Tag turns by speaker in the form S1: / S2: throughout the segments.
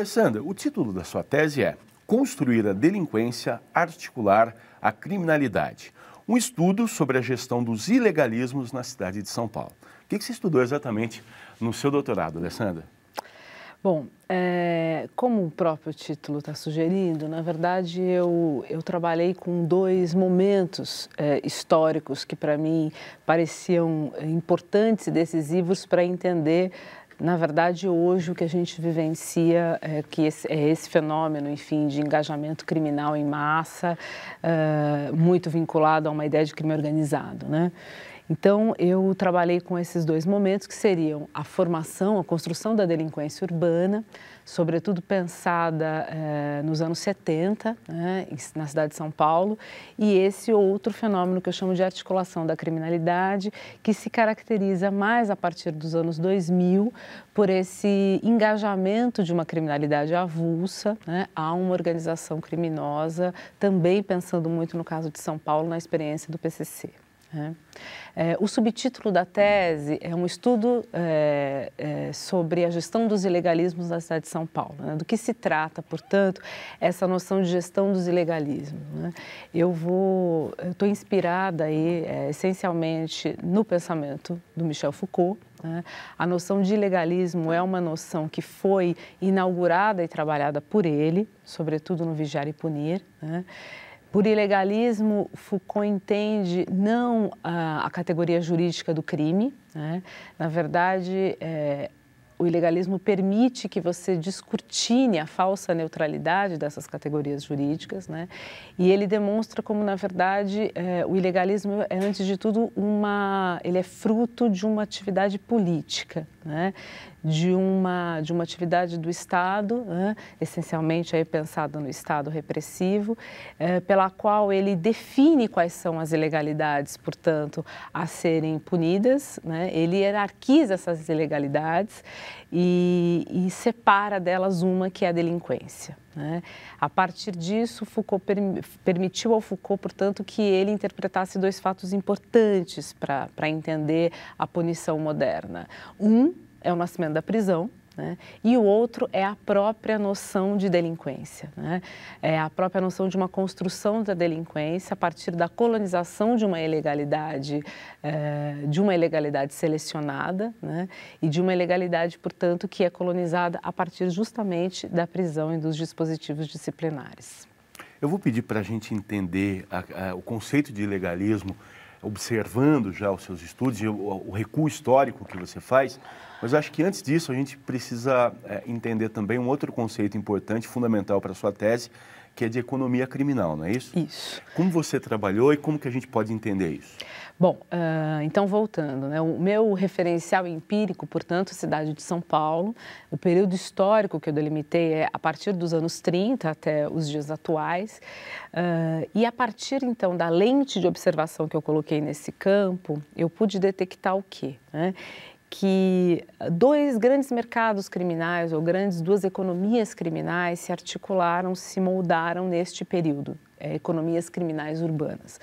S1: Alessandra, o título da sua tese é Construir a Delinquência, Articular a Criminalidade. Um estudo sobre a gestão dos ilegalismos na cidade de São Paulo. O que você estudou exatamente no seu doutorado, Alessandra?
S2: Bom, é, como o próprio título está sugerindo, na verdade eu, eu trabalhei com dois momentos é, históricos que para mim pareciam importantes e decisivos para entender na verdade, hoje o que a gente vivencia é que esse, é esse fenômeno, enfim, de engajamento criminal em massa, eh, muito vinculado a uma ideia de crime organizado, né? Então, eu trabalhei com esses dois momentos, que seriam a formação, a construção da delinquência urbana, sobretudo pensada eh, nos anos 70, né, na cidade de São Paulo, e esse outro fenômeno que eu chamo de articulação da criminalidade, que se caracteriza mais a partir dos anos 2000 por esse engajamento de uma criminalidade avulsa né, a uma organização criminosa, também pensando muito no caso de São Paulo, na experiência do PCC. Né? É, o subtítulo da tese é um estudo é, é, sobre a gestão dos ilegalismos na cidade de São Paulo. Né? Do que se trata, portanto, essa noção de gestão dos ilegalismos? Né? Eu vou, estou inspirada aí é, essencialmente no pensamento do Michel Foucault. Né? A noção de ilegalismo é uma noção que foi inaugurada e trabalhada por ele, sobretudo no Vigiar e Punir. Né? Por ilegalismo, Foucault entende não a, a categoria jurídica do crime, né? na verdade, é, o ilegalismo permite que você descortine a falsa neutralidade dessas categorias jurídicas, né? E ele demonstra como, na verdade, é, o ilegalismo é antes de tudo uma, ele é fruto de uma atividade política, né? de uma, de uma atividade do Estado, né, essencialmente aí pensado no Estado repressivo, é, pela qual ele define quais são as ilegalidades, portanto, a serem punidas, né, ele hierarquiza essas ilegalidades e, e separa delas uma que é a delinquência. Né? A partir disso, Foucault per, permitiu ao Foucault, portanto, que ele interpretasse dois fatos importantes para entender a punição moderna. Um, é o nascimento da prisão, né? e o outro é a própria noção de delinquência, né? é a própria noção de uma construção da delinquência a partir da colonização de uma ilegalidade, é, de uma ilegalidade selecionada né? e de uma ilegalidade, portanto, que é colonizada a partir justamente da prisão e dos dispositivos disciplinares.
S1: Eu vou pedir para a gente entender a, a, o conceito de ilegalismo observando já os seus estudos e o, o recuo histórico que você faz, mas eu acho que antes disso a gente precisa é, entender também um outro conceito importante, fundamental para a sua tese, que é de economia criminal, não é isso? Isso. Como você trabalhou e como que a gente pode entender isso?
S2: Bom, uh, então voltando, né, o meu referencial empírico, portanto, cidade de São Paulo. O período histórico que eu delimitei é a partir dos anos 30 até os dias atuais. Uh, e a partir, então, da lente de observação que eu coloquei nesse campo, eu pude detectar o quê? Né? que dois grandes mercados criminais ou grandes duas economias criminais se articularam, se moldaram neste período, é, economias criminais urbanas.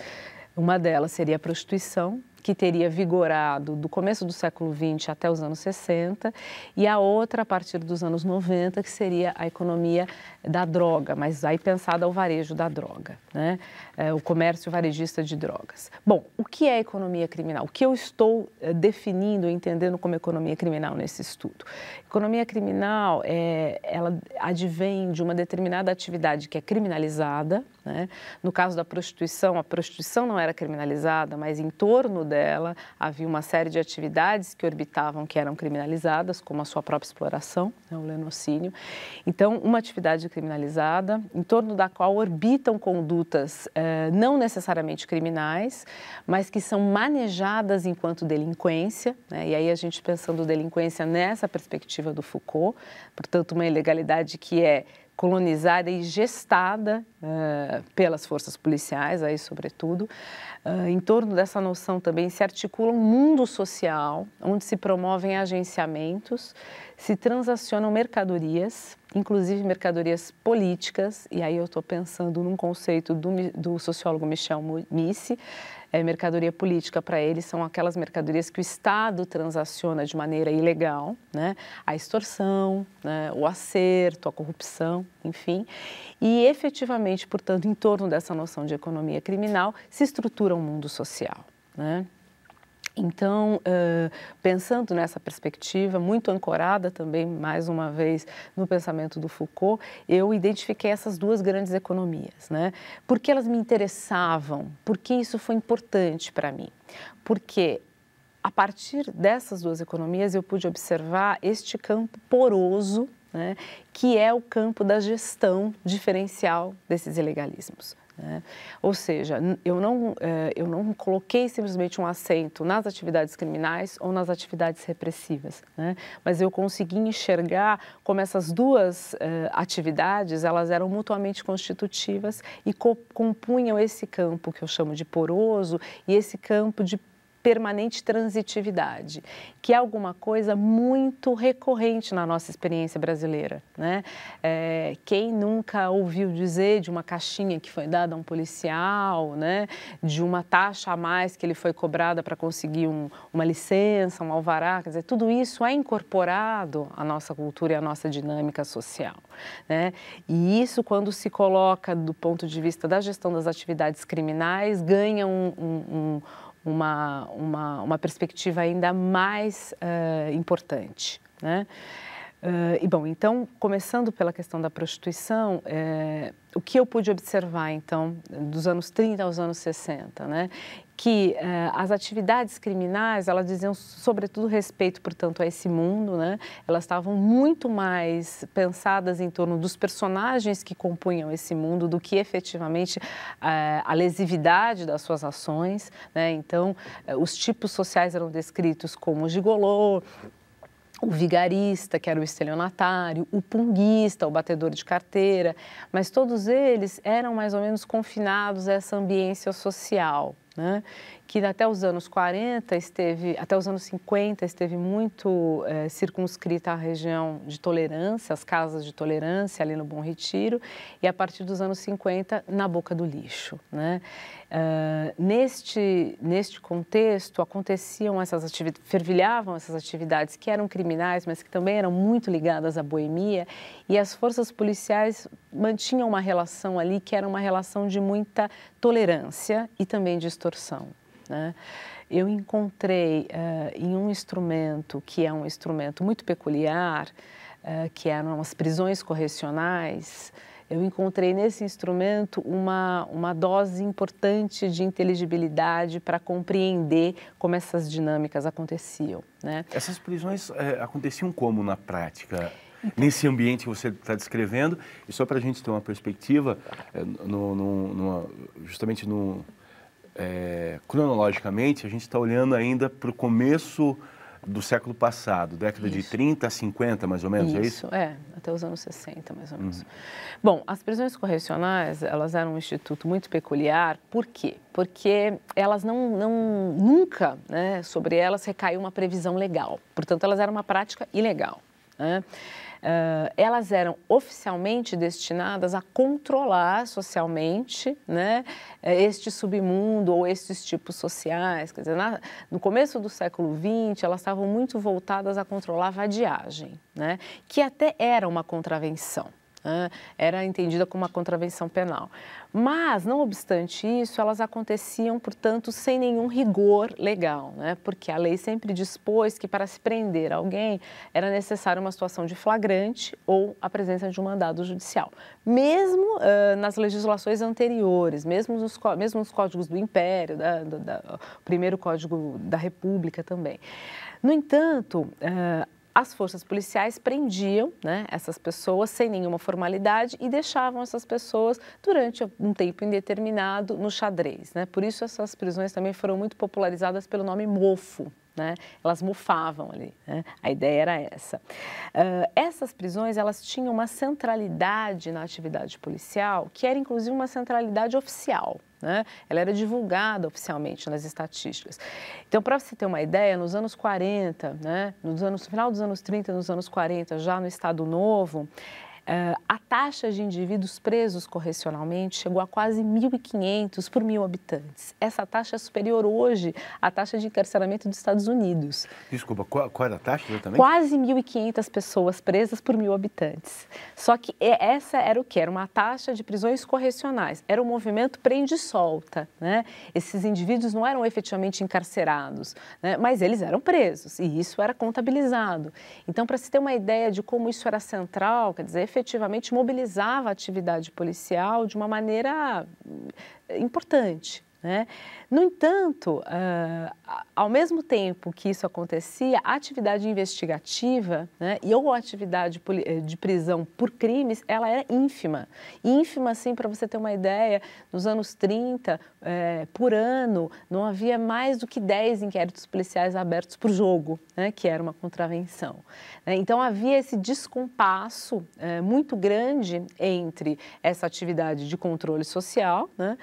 S2: Uma delas seria a prostituição, que teria vigorado do começo do século XX até os anos 60, e a outra a partir dos anos 90, que seria a economia da droga, mas aí pensada ao varejo da droga, né? É, o comércio varejista de drogas. Bom, o que é economia criminal? O que eu estou eh, definindo, entendendo como economia criminal nesse estudo? Economia criminal, é, ela advém de uma determinada atividade que é criminalizada, né? no caso da prostituição, a prostituição não era criminalizada, mas em torno dela, dela, havia uma série de atividades que orbitavam que eram criminalizadas, como a sua própria exploração, né, o lenocínio. Então, uma atividade criminalizada em torno da qual orbitam condutas eh, não necessariamente criminais, mas que são manejadas enquanto delinquência. Né? E aí a gente pensando delinquência nessa perspectiva do Foucault, portanto, uma ilegalidade que é colonizada e gestada eh, pelas forças policiais, aí sobretudo. Uh, em torno dessa noção também se articula um mundo social onde se promovem agenciamentos, se transacionam mercadorias, inclusive mercadorias políticas, e aí eu estou pensando num conceito do, do sociólogo Michel Misse, é, mercadoria política para eles são aquelas mercadorias que o Estado transaciona de maneira ilegal, né? a extorsão, né? o acerto, a corrupção, enfim, e efetivamente justamente, portanto, em torno dessa noção de economia criminal, se estrutura um mundo social. Né? Então, pensando nessa perspectiva, muito ancorada também, mais uma vez, no pensamento do Foucault, eu identifiquei essas duas grandes economias. Né? Por que elas me interessavam? Por que isso foi importante para mim? Porque a partir dessas duas economias eu pude observar este campo poroso né, que é o campo da gestão diferencial desses ilegalismos. Né? Ou seja, eu não, é, eu não coloquei simplesmente um acento nas atividades criminais ou nas atividades repressivas, né? mas eu consegui enxergar como essas duas é, atividades elas eram mutuamente constitutivas e compunham esse campo que eu chamo de poroso e esse campo de permanente transitividade, que é alguma coisa muito recorrente na nossa experiência brasileira. Né? É, quem nunca ouviu dizer de uma caixinha que foi dada a um policial, né? de uma taxa a mais que ele foi cobrada para conseguir um, uma licença, um alvará, quer dizer, tudo isso é incorporado à nossa cultura e à nossa dinâmica social. Né? E isso, quando se coloca do ponto de vista da gestão das atividades criminais, ganha um, um, um uma, uma, uma perspectiva ainda mais uh, importante. Né? Uh, e bom, então, começando pela questão da prostituição, é, o que eu pude observar, então, dos anos 30 aos anos 60, né? Que é, as atividades criminais, elas diziam, sobretudo, respeito, portanto, a esse mundo, né? Elas estavam muito mais pensadas em torno dos personagens que compunham esse mundo do que efetivamente a lesividade das suas ações, né? Então, é, os tipos sociais eram descritos como gigolô, o vigarista, que era o estelionatário, o punguista, o batedor de carteira, mas todos eles eram mais ou menos confinados a essa ambiência social. Né? que até os anos 40 esteve, até os anos 50 esteve muito é, circunscrita à região de tolerância, as casas de tolerância ali no Bom Retiro, e a partir dos anos 50 na boca do lixo. Né? Uh, neste, neste contexto aconteciam essas atividades, fervilhavam essas atividades que eram criminais, mas que também eram muito ligadas à boemia, e as forças policiais mantinham uma relação ali que era uma relação de muita tolerância e também de extorsão. Né? Eu encontrei uh, em um instrumento que é um instrumento muito peculiar, uh, que eram as prisões correcionais, eu encontrei nesse instrumento uma, uma dose importante de inteligibilidade para compreender como essas dinâmicas aconteciam.
S1: Né? Essas prisões é, aconteciam como na prática? nesse ambiente que você está descrevendo. E só para a gente ter uma perspectiva, no, no, numa, justamente no, é, cronologicamente, a gente está olhando ainda para o começo do século passado, década isso. de 30 a 50, mais ou menos, é isso, é isso?
S2: é, até os anos 60, mais ou uhum. menos. Uhum. Bom, as prisões correcionais, elas eram um instituto muito peculiar, por quê? Porque elas não, não nunca, né, sobre elas recaiu uma previsão legal, portanto, elas eram uma prática ilegal. Né? Uh, elas eram oficialmente destinadas a controlar socialmente né, este submundo ou estes tipos sociais. Quer dizer, na, no começo do século XX, elas estavam muito voltadas a controlar a vadiagem, né, que até era uma contravenção era entendida como uma contravenção penal. Mas, não obstante isso, elas aconteciam, portanto, sem nenhum rigor legal, né, porque a lei sempre dispôs que para se prender alguém era necessária uma situação de flagrante ou a presença de um mandado judicial. Mesmo uh, nas legislações anteriores, mesmo nos, mesmo nos códigos do Império, da, da, da, o primeiro código da República também. No entanto, as forças policiais prendiam né, essas pessoas sem nenhuma formalidade e deixavam essas pessoas durante um tempo indeterminado no xadrez. Né? Por isso, essas prisões também foram muito popularizadas pelo nome mofo. Né? Elas mofavam ali. Né? A ideia era essa. Uh, essas prisões elas tinham uma centralidade na atividade policial que era inclusive uma centralidade oficial. Né? Ela era divulgada oficialmente nas estatísticas. Então, para você ter uma ideia, nos anos 40, né, nos anos, no final dos anos 30, nos anos 40, já no Estado Novo, ah, a taxa de indivíduos presos correcionalmente chegou a quase 1.500 por mil habitantes. Essa taxa é superior hoje à taxa de encarceramento dos Estados Unidos.
S1: Desculpa, qual, qual é era a taxa exatamente?
S2: Quase 1.500 pessoas presas por mil habitantes. Só que essa era o que? Era uma taxa de prisões correcionais. Era um movimento prende-solta. Né? Esses indivíduos não eram efetivamente encarcerados, né? mas eles eram presos e isso era contabilizado. Então, para se ter uma ideia de como isso era central, quer dizer, efetivamente mobilizava a atividade policial de uma maneira hum, importante. Né? No entanto, uh, ao mesmo tempo que isso acontecia, a atividade investigativa né, e ou a atividade eh, de prisão por crimes, ela era ínfima. Ínfima, assim, para você ter uma ideia, nos anos 30, eh, por ano, não havia mais do que 10 inquéritos policiais abertos por jogo, né, que era uma contravenção. Né? Então, havia esse descompasso eh, muito grande entre essa atividade de controle social né,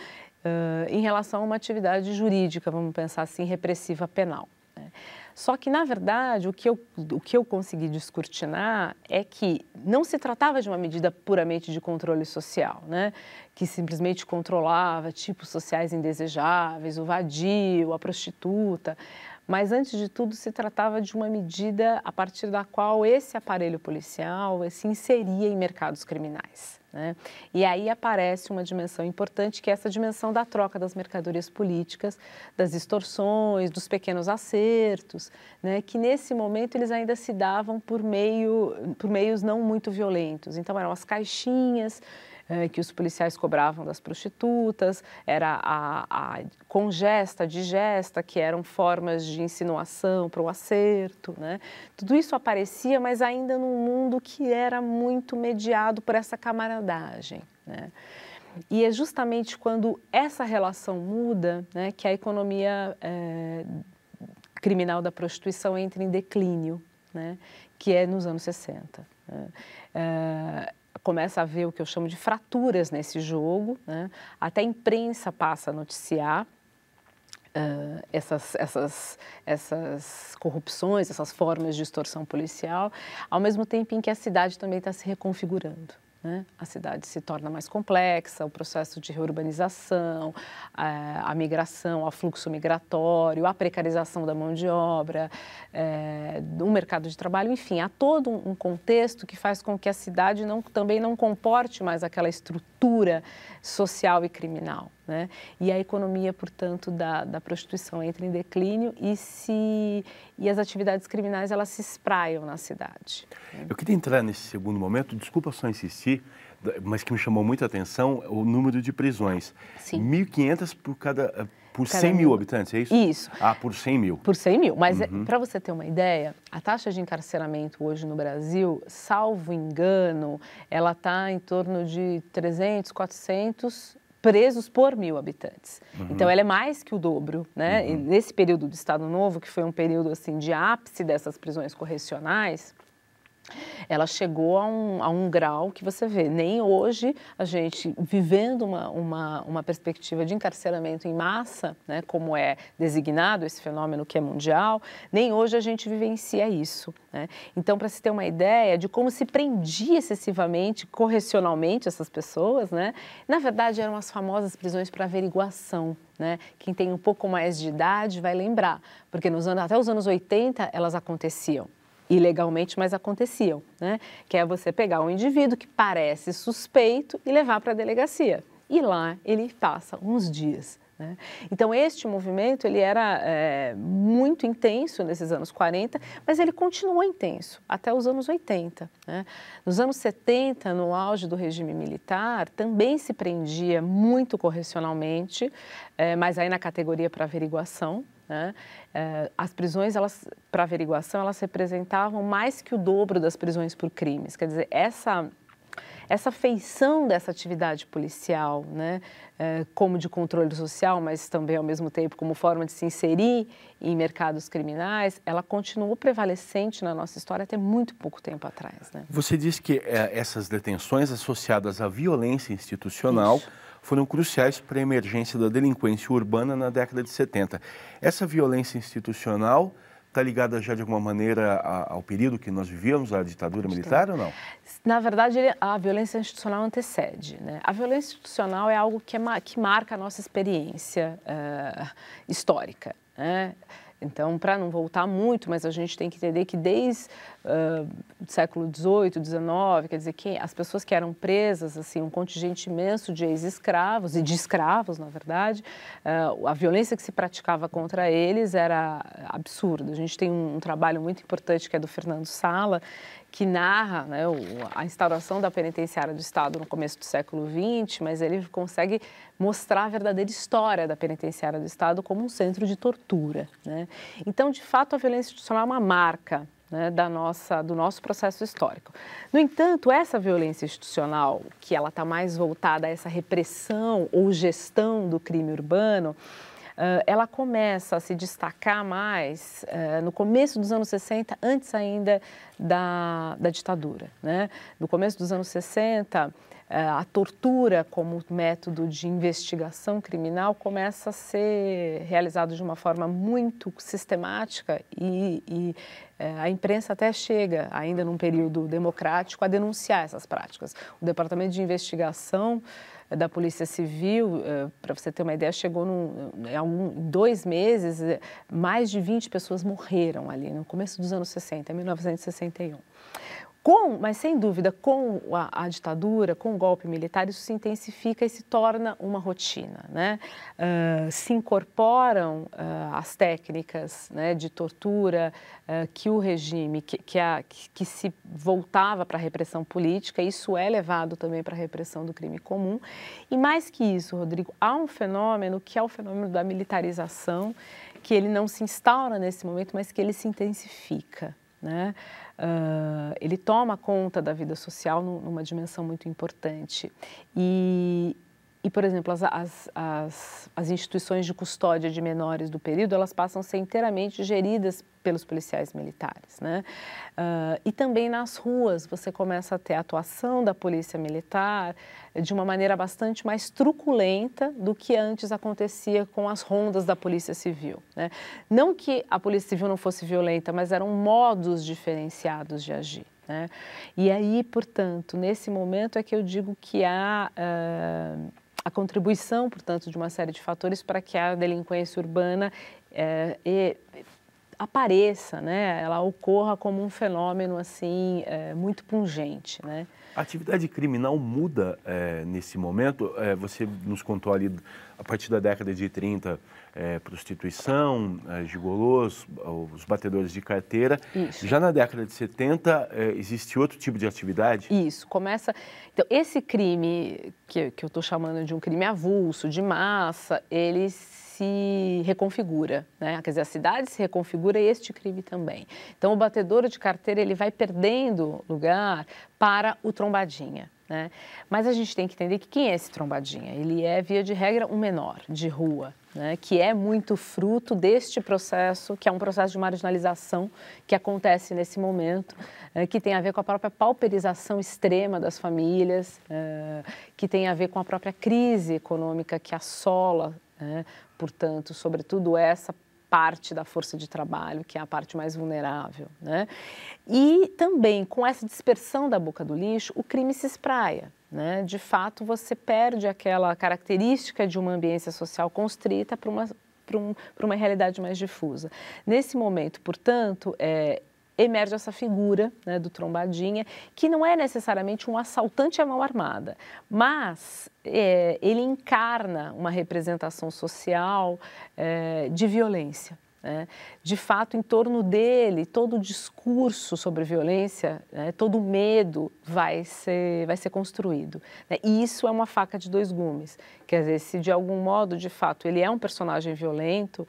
S2: uh, em relação a uma atividade jurídica, vamos pensar assim, repressiva penal. Né? Só que, na verdade, o que, eu, o que eu consegui descortinar é que não se tratava de uma medida puramente de controle social, né? que simplesmente controlava tipos sociais indesejáveis, o vadio, a prostituta. Mas, antes de tudo, se tratava de uma medida a partir da qual esse aparelho policial se inseria em mercados criminais. Né? E aí aparece uma dimensão importante, que é essa dimensão da troca das mercadorias políticas, das distorções, dos pequenos acertos, né? que nesse momento eles ainda se davam por, meio, por meios não muito violentos. Então, eram as caixinhas eh, que os policiais cobravam das prostitutas, era a, a congesta, digesta, que eram formas de insinuação para o acerto. Né? Tudo isso aparecia, mas ainda num mundo que era muito mediado por essa camaradagem. Né? E é justamente quando essa relação muda né, que a economia eh, criminal da prostituição entra em declínio, né, que é nos anos 60. Né? Eh, começa a ver o que eu chamo de fraturas nesse jogo, né? até a imprensa passa a noticiar. Uh, essas, essas, essas corrupções, essas formas de extorsão policial, ao mesmo tempo em que a cidade também está se reconfigurando. Né? A cidade se torna mais complexa, o processo de reurbanização, a, migração, o fluxo migratório, a precarização da mão de obra, é, do mercado de trabalho, enfim, há todo um contexto que faz com que a cidade não, também não comporte mais aquela estrutura social e criminal. Né? E a economia, portanto, da, da prostituição entra em declínio e, se, e as atividades criminais elas se espraiam na cidade.
S1: Né? Eu queria entrar nesse segundo momento, desculpa só insistir, mas que me chamou muita atenção o número de prisões. Sim. 1.500 por cada eh, por cada 100 mil, mil habitantes, é isso? Isso. Ah, por 100 mil. Por
S2: 100 mil. Mas eh, uhum. para você ter uma ideia, a taxa de encarceramento hoje no Brasil, salvo engano, ela está em torno de 300, 400 presos por mil habitantes. Uhum. Então, ela é mais que o dobro, né? Uhum. nesse período do Estado Novo, que foi um período assim de ápice dessas prisões correcionais, ela chegou a um, a um grau que você vê. Nem hoje a gente, vivendo uma, uma, uma perspectiva de encarceramento em massa, né, como é designado esse fenômeno que é mundial, nem hoje a gente vivencia isso. Né? Então, para se ter uma ideia de como se prendia excessivamente, correcionalmente, essas pessoas, né, na verdade eram as famosas prisões para averiguação. Né? Quem tem um pouco mais de idade vai lembrar, porque nos anos, até os anos 80 elas aconteciam ilegalmente, mas aconteciam, né? Que é você pegar um indivíduo que parece suspeito e levar para a delegacia. E lá ele passa uns dias. Né? Então este movimento ele era é, muito intenso nesses anos 40, mas ele continuou intenso até os anos 80. Né? Nos anos 70, no auge do regime militar, também se prendia muito correcionalmente, é, mas aí na categoria para averiguação, né? É, as prisões para averiguação elas representavam mais que o dobro das prisões por crimes. Quer dizer, essa essa feição dessa atividade policial, né, é, como de controle social, mas também ao mesmo tempo como forma de se inserir em mercados criminais, ela continuou prevalecente na nossa história até muito pouco tempo atrás. Né?
S1: Você diz que é, essas detenções associadas à violência institucional Isso foram cruciais para a emergência da delinquência urbana na década de 70. Essa violência institucional está ligada já de alguma maneira ao período que nós vivíamos, à ditadura é. militar ou não?
S2: Na verdade, a violência institucional antecede. Né? A violência institucional é algo que, é, que marca a nossa experiência uh, histórica. Né? Então, para não voltar muito, mas a gente tem que entender que desde do século XVIII, XIX, quer dizer que as pessoas que eram presas, assim, um contingente imenso de ex-escravos e de escravos, na verdade, uh, a violência que se praticava contra eles era absurda. A gente tem um, um trabalho muito importante que é do Fernando Sala, que narra né, a instauração da penitenciária do Estado no começo do século XX, mas ele consegue mostrar a verdadeira história da penitenciária do Estado como um centro de tortura. Né? Então, de fato, a violência institucional é uma marca né, da nossa, do nosso processo histórico. No entanto, essa violência institucional, que ela está mais voltada a essa repressão ou gestão do crime urbano, eh, ela começa a se destacar mais eh, no começo dos anos 60, antes ainda da, da ditadura. Né? No começo dos anos 60, é, a tortura como método de investigação criminal começa a ser realizado de uma forma muito sistemática e, e é, a imprensa até chega, ainda num período democrático, a denunciar essas práticas. O Departamento de Investigação é, da Polícia Civil, para você ter uma ideia, chegou num, em dois meses, mais de 20 pessoas morreram ali, no começo dos anos 60, 1961. Com, mas sem dúvida, com a, a, ditadura, com o golpe militar, isso se intensifica e se torna uma rotina. Né? Uh, se incorporam uh, as técnicas né, de tortura uh, que o regime, que, que, a, que, que se voltava para a repressão política, isso é levado também para a repressão do crime comum. E mais que isso, Rodrigo, há um fenômeno que é o fenômeno da militarização, que ele não se instaura nesse momento, mas que ele se intensifica. Né? Uh, ele toma conta da vida social numa dimensão muito importante. E, e, por exemplo, as, as, as, as, instituições de custódia de menores do período, elas passam a ser inteiramente geridas pelos policiais militares, né? Uh, e também nas ruas você começa a ter a atuação da polícia militar de uma maneira bastante mais truculenta do que antes acontecia com as rondas da polícia civil, né? Não que a polícia civil não fosse violenta, mas eram modos diferenciados de agir. Né? E aí, portanto, nesse momento é que eu digo que há uh, a contribuição, portanto, de uma série de fatores para que a delinquência urbana é, e, apareça, né? Ela ocorra como um fenômeno assim é, muito pungente, né?
S1: A atividade criminal muda é, nesse momento. É, você nos contou ali a partir da década de 30 é, prostituição, é, os batedores de carteira. Isso. Já na década de 70, é, existe outro tipo de atividade? Isso,
S2: começa... Então, esse crime, que, que eu estou chamando de um crime avulso, de massa, ele se reconfigura, né? Quer dizer, a cidade se reconfigura e este crime também. Então, o batedor de carteira, ele vai perdendo lugar para o trombadinha. Né? Mas a gente tem que entender que quem é esse trombadinha? Ele é, via de regra, um menor de rua, né, que é muito fruto deste processo, que é um processo de marginalização que acontece nesse momento, é, que tem a ver com a própria pauperização extrema das famílias, é, que tem a ver com a própria crise econômica que assola, né, portanto, sobretudo essa parte da força de trabalho, que é a parte mais vulnerável. Né? E também, com essa dispersão da boca do lixo, o crime se espraia. Né? De fato, você perde aquela característica de uma ambiência social constrita para uma, para um, uma realidade mais difusa. Nesse momento, portanto, é, emerge essa figura né, do trombadinha, que não é necessariamente um assaltante à mão armada, mas é, ele encarna uma representação social é, de violência. Né. De fato, em torno dele, todo o discurso sobre violência, né, todo o medo vai ser, vai ser construído. Né. E isso é uma faca de dois gumes. Quer dizer, se de algum modo, de fato, ele é um personagem violento,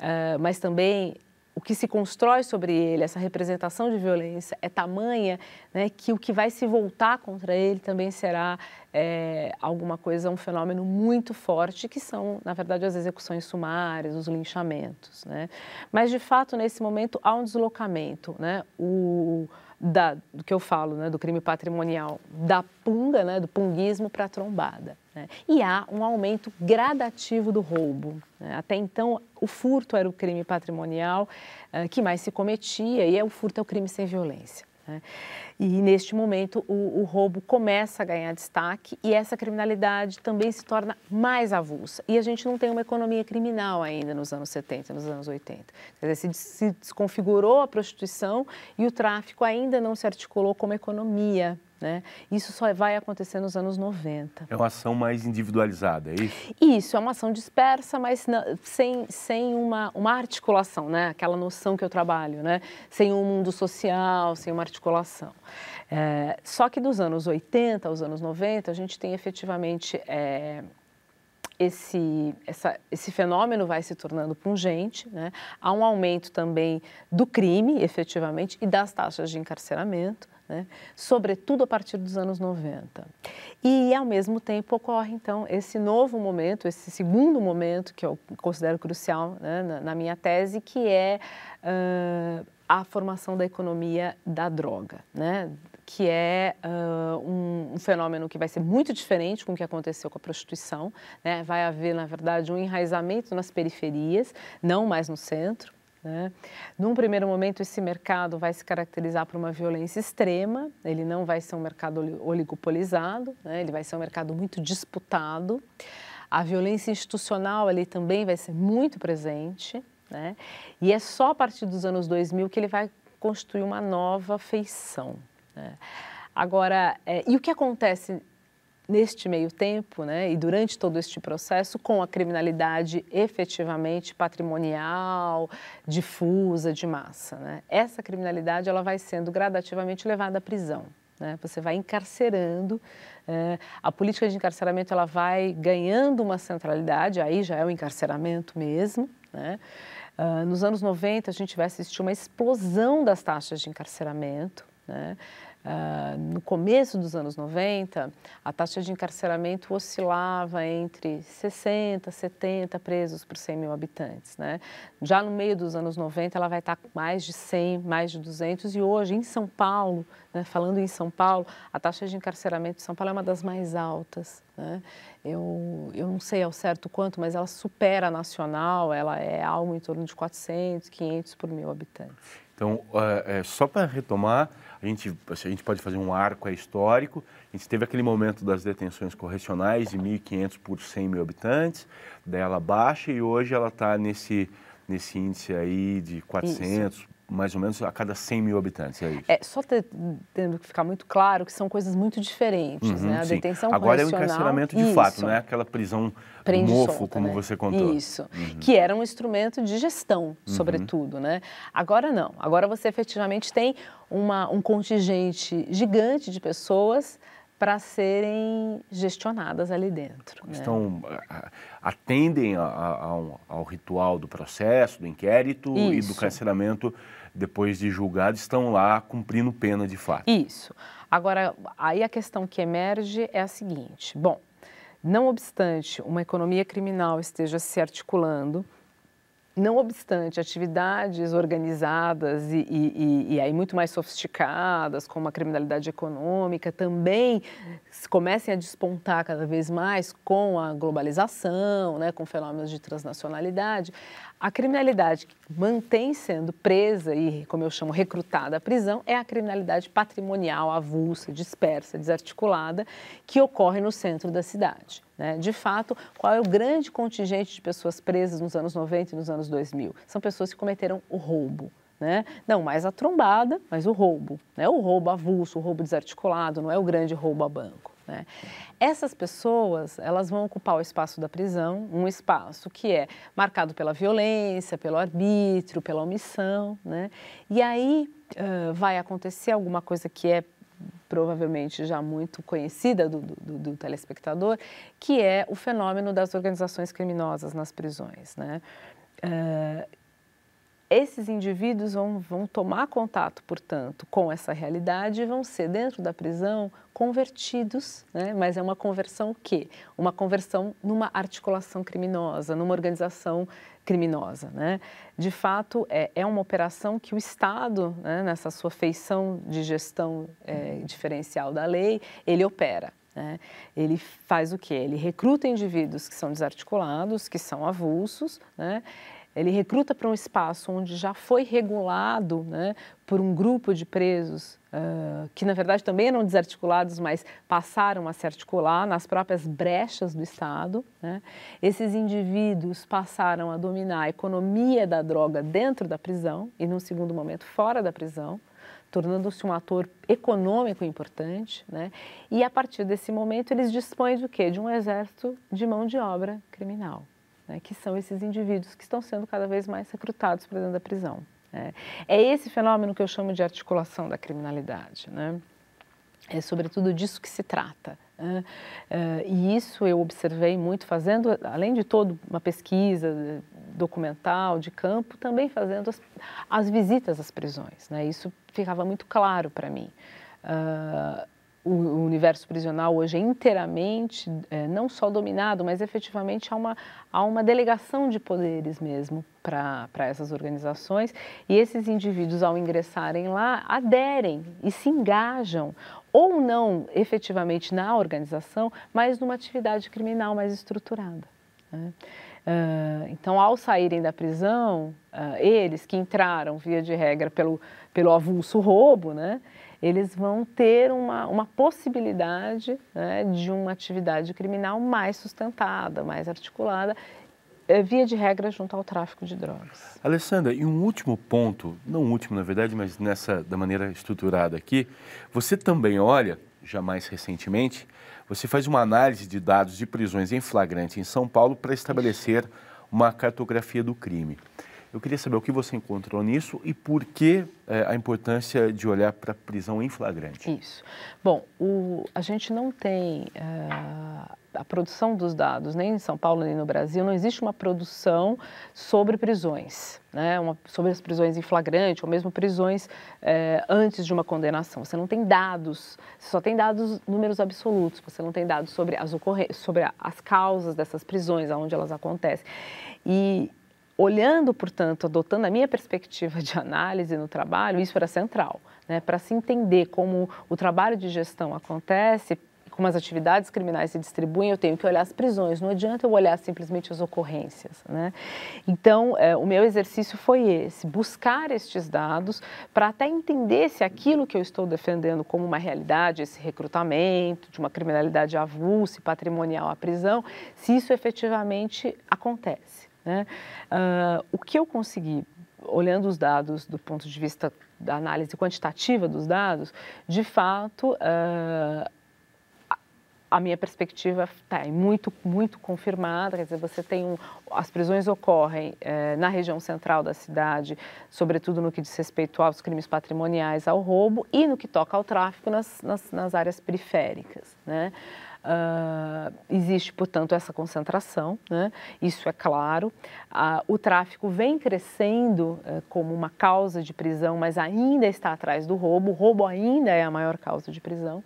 S2: Uh, mas também o que se constrói sobre ele, essa representação de violência, é tamanha né, que o que vai se voltar contra ele também será é, alguma coisa, um fenômeno muito forte, que são, na verdade, as execuções sumárias, os linchamentos. Né? Mas, de fato, nesse momento há um deslocamento. Né? O, da, do que eu falo, né, do crime patrimonial, da punga, né, do punguismo para a trombada. Né? E há um aumento gradativo do roubo. Né? Até então, o furto era o crime patrimonial uh, que mais se cometia, e é, o furto é o crime sem violência. Né? E neste momento o, o, roubo começa a ganhar destaque e essa criminalidade também se torna mais avulsa. E a gente não tem uma economia criminal ainda nos anos 70, nos anos 80. Quer dizer, se, se desconfigurou a prostituição e o tráfico ainda não se articulou como economia né? Isso só vai acontecer nos anos 90.
S1: É uma ação mais individualizada, é isso?
S2: Isso, é uma ação dispersa, mas sem, sem uma, uma articulação, né? aquela noção que eu trabalho, né? sem um mundo social, sem uma articulação. É, só que dos anos 80 aos anos 90, a gente tem efetivamente é, esse, essa, esse fenômeno vai se tornando pungente, né? há um aumento também do crime, efetivamente, e das taxas de encarceramento né? sobretudo a partir dos anos 90. E, ao mesmo tempo, ocorre, então, esse novo momento, esse segundo momento que eu considero crucial né, na, na, minha tese, que é uh, a formação da economia da droga, né? que é uh, um, um, fenômeno que vai ser muito diferente com o que aconteceu com a prostituição. Né? Vai haver, na verdade, um enraizamento nas periferias, não mais no centro. Né? Num primeiro momento, esse mercado vai se caracterizar por uma violência extrema, ele não vai ser um mercado oligopolizado, né? ele vai ser um mercado muito disputado. A violência institucional ali também vai ser muito presente, né? e é só a partir dos anos 2000 que ele vai construir uma nova feição. Né? Agora, é, e o que acontece neste meio tempo né, e durante todo este processo com a criminalidade efetivamente patrimonial, difusa, de massa. Né? Essa criminalidade ela vai sendo gradativamente levada à prisão. Né? Você vai encarcerando, é, a política de encarceramento ela vai ganhando uma centralidade, aí já é o encarceramento mesmo. Né? Uh, nos anos 90, a gente vai assistir uma explosão das taxas de encarceramento. Né? Uh, no começo dos anos 90, a taxa de encarceramento oscilava entre 60, 70 presos por 100 mil habitantes. Né? Já no meio dos anos 90, ela vai estar com mais de 100, mais de 200. E hoje, em São Paulo, né, falando em São Paulo, a taxa de encarceramento de São Paulo é uma das mais altas. Né? Eu, eu não sei ao certo quanto, mas ela supera a nacional, ela é algo em torno de 400, 500 por mil habitantes.
S1: Então, é, é, só para retomar, a gente, assim, a gente pode fazer um arco é histórico. A gente teve aquele momento das detenções correcionais de 1.500 por 100 mil habitantes, dela baixa e hoje ela está nesse, nesse índice aí de 400, mais ou menos a cada 100 mil habitantes, é isso?
S2: É, só ter, tendo que ficar muito claro que são coisas muito diferentes, uhum, né? A sim. detenção Agora é o um encarceramento de isso. fato, não é
S1: aquela prisão Prende mofo, solta, como né? você contou. Isso, uhum.
S2: que era um instrumento de gestão, uhum. sobretudo, uhum. né? Agora não, agora você efetivamente tem uma, um contingente gigante de pessoas para serem gestionadas ali dentro. Né? Estão,
S1: né? atendem a, a, ao, ao, ritual do processo, do inquérito Isso. e do carceramento depois de julgado, estão lá cumprindo pena de fato.
S2: Isso. Agora, aí a questão que emerge é a seguinte: bom, não obstante uma economia criminal esteja se articulando, não obstante, atividades organizadas e, e, e, aí muito mais sofisticadas, como a criminalidade econômica, também comecem a despontar cada vez mais com a globalização, né, com fenômenos de transnacionalidade, a criminalidade que mantém sendo presa e, como eu chamo, recrutada à prisão, é a criminalidade patrimonial avulsa, dispersa, desarticulada, que ocorre no centro da cidade. Né? De fato, qual é o grande contingente de pessoas presas nos anos 90 e nos anos 2000? São pessoas que cometeram o roubo. Né? Não mais a trombada, mas o roubo. Né? O roubo avulso, o roubo desarticulado, não é o grande roubo a banco. Né? Essas pessoas, elas vão ocupar o espaço da prisão, um espaço que é marcado pela violência, pelo arbítrio, pela omissão, né? E aí uh, vai acontecer alguma coisa que é provavelmente já muito conhecida do, do, do telespectador, que é o fenômeno das organizações criminosas nas prisões, né? Uh, esses indivíduos vão, vão tomar contato, portanto, com essa realidade e vão ser, dentro da prisão, convertidos, né? mas é uma conversão o quê? Uma conversão numa articulação criminosa, numa organização criminosa. Né? De fato, é, é uma operação que o Estado, né, nessa sua feição de gestão é, diferencial da lei, ele opera. Né? Ele faz o quê? Ele recruta indivíduos que são desarticulados, que são avulsos, né? Ele recruta para um espaço onde já foi regulado né, por um grupo de presos uh, que, na verdade, também eram desarticulados, mas passaram a se articular nas próprias brechas do Estado. Né? Esses indivíduos passaram a dominar a economia da droga dentro da prisão e, num segundo momento, fora da prisão tornando-se um ator econômico importante, né? E a partir desse momento eles dispõem do quê? De um exército de mão de obra criminal né, que são esses indivíduos que estão sendo cada vez mais recrutados para dentro da prisão. Né. É esse fenômeno que eu chamo de articulação da criminalidade. Né? É sobretudo disso que se trata. Né? Eh, e isso eu observei muito fazendo, além de toda uma pesquisa eh, documental de campo, também fazendo as, as visitas às prisões. Né? Isso ficava muito claro para mim. Uh, o universo prisional hoje é inteiramente, é, não só dominado, mas efetivamente há uma, há uma delegação de poderes mesmo para essas organizações. E esses indivíduos, ao ingressarem lá, aderem e se engajam, ou não efetivamente na organização, mas numa atividade criminal mais estruturada. Né? Uh, então, ao saírem da prisão, uh, eles que entraram, via de regra, pelo, pelo avulso roubo, né? eles vão ter uma, uma possibilidade né, de uma atividade criminal mais sustentada, mais articulada, eh, via de regra junto ao tráfico de drogas.
S1: Alessandra, e um último ponto, não último na verdade, mas nessa da maneira estruturada aqui, você também olha, já mais recentemente, você faz uma análise de dados de prisões em flagrante em São Paulo para estabelecer uma cartografia do crime. Eu queria saber o que você encontrou nisso e por que
S2: é, a importância de olhar para a prisão em flagrante. Isso. Bom, o, a gente não tem é, a produção dos dados, nem em São Paulo, nem no Brasil, não existe uma produção sobre prisões, né? Uma, sobre as prisões em flagrante ou mesmo prisões é, antes de uma condenação. Você não tem dados, você só tem dados, números absolutos, você não tem dados sobre as, sobre as causas dessas prisões, aonde elas acontecem. E Olhando, portanto, adotando a minha perspectiva de análise no trabalho, isso era central, né, para se entender como o trabalho de gestão acontece, como as atividades criminais se distribuem, eu tenho que olhar as prisões, não adianta eu olhar simplesmente as ocorrências. Né? Então, é, o meu exercício foi esse: buscar estes dados para até entender se aquilo que eu estou defendendo como uma realidade, esse recrutamento de uma criminalidade avulsa e patrimonial à prisão, se isso efetivamente acontece. Né? Uh, o que eu consegui, olhando os dados do ponto de vista da análise quantitativa dos dados, de fato, uh, a minha perspectiva está muito, muito confirmada. Quer dizer, você tem um, as prisões ocorrem eh, na região central da cidade, sobretudo no que diz respeito aos crimes patrimoniais, ao roubo e no que toca ao tráfico nas, nas, nas áreas periféricas, né? Uh, existe, portanto, essa concentração, né? isso é claro. Uh, o tráfico vem crescendo uh, como uma causa de prisão, mas ainda está atrás do roubo. O roubo ainda é a maior causa de prisão.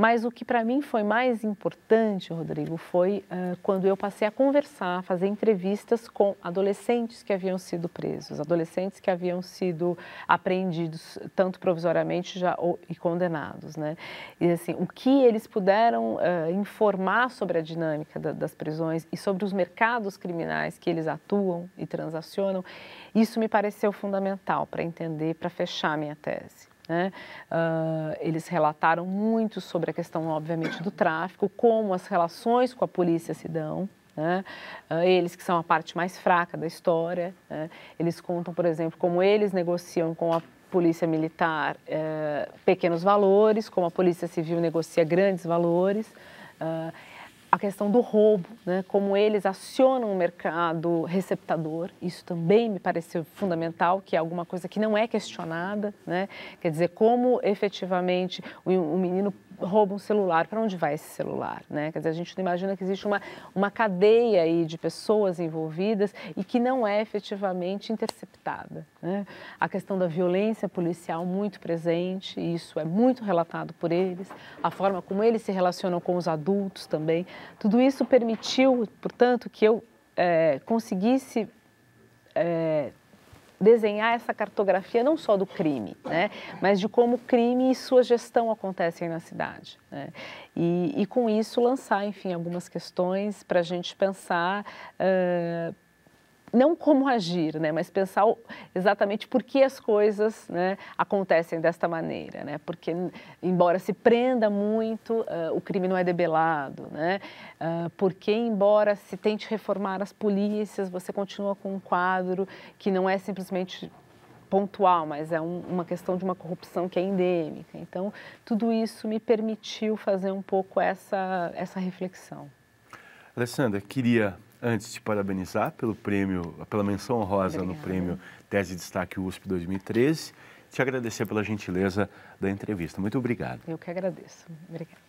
S2: Mas o que para mim foi mais importante, Rodrigo, foi uh, quando eu passei a conversar, a fazer entrevistas com adolescentes que haviam sido presos, adolescentes que haviam sido apreendidos tanto provisoriamente já ou, e condenados, né? E assim, o que eles puderam uh, informar sobre a dinâmica da, das prisões e sobre os mercados criminais que eles atuam e transacionam, isso me pareceu fundamental para entender, para fechar minha tese. Né? Uh, eles relataram muito sobre a questão, obviamente, do tráfico, como as relações com a polícia se dão. Né? Ah, eles que são a parte mais fraca da história, né? eles contam, por exemplo, como eles negociam com a polícia militar eh, pequenos valores, como a polícia civil negocia grandes valores. Uh, a questão do roubo, né? como eles acionam o mercado receptador, isso também me pareceu fundamental, que é alguma coisa que não é questionada, né? quer dizer, como efetivamente o, o menino rouba um celular, para onde vai esse celular? Né? Quer dizer, a gente não imagina que existe uma, uma cadeia aí de pessoas envolvidas e que não é efetivamente interceptada. Né? A questão da violência policial muito presente, isso é muito relatado por eles, a forma como eles se relacionam com os adultos também. Tudo isso permitiu, portanto, que eu é, conseguisse é, desenhar essa cartografia não só do crime, né, mas de como o crime e sua gestão acontecem na cidade. Né? E, e, com isso lançar, enfim, algumas questões para a gente pensar. Uh, não como agir, né, mas pensar exatamente por que as coisas né, acontecem desta maneira, né, porque embora se prenda muito, uh, o crime não é debelado, né, uh, porque embora se tente reformar as polícias, você continua com um quadro que não é simplesmente pontual, mas é um, uma questão de uma corrupção que é endêmica. Então, tudo isso me permitiu fazer um pouco essa, essa reflexão.
S1: Alessandra, queria antes de parabenizar pelo prêmio, pela menção honrosa Obrigada. no prêmio Tese Destaque USP 2013, te agradecer pela gentileza da entrevista. Muito obrigado.
S2: Eu que agradeço. Obrigada.